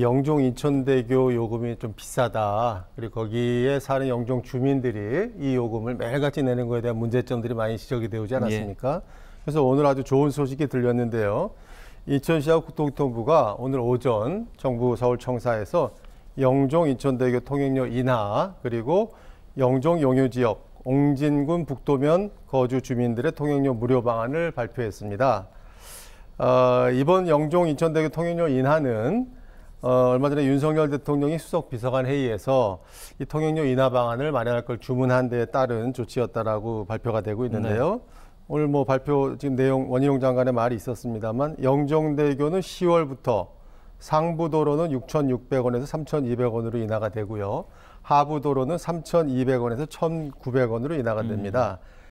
영종 인천대교 요금이 좀 비싸다. 그리고 거기에 사는 영종 주민들이 이 요금을 매일같이 내는 것에 대한 문제점들이 많이 지적이 되지 예. 않았습니까? 예. 그래서 오늘 아주 좋은 소식이 들렸는데요. 인천시와 국토교통부가 오늘 오전 정부 서울청사에서 영종 인천대교 통행료 인하 그리고 영종 용유지역 옹진군 북도면 거주 주민들의 통행료 무료 방안을 발표했습니다. 어, 이번 영종 인천대교 통행료 인하는 어, 얼마 전에 윤석열 대통령이 수석 비서관 회의에서 이 통행료 인하 방안을 마련할 걸 주문한 데에 따른 조치였다라고 발표가 되고 있는데요. 네. 오늘 뭐 발표 지금 내용 원희룡 장관의 말이 있었습니다만 영종대교는 10월부터 상부도로는 6,600원에서 3,200원으로 인하가 되고요. 하부도로는 3,200원에서 1,900원으로 인하가 음. 됩니다. 음.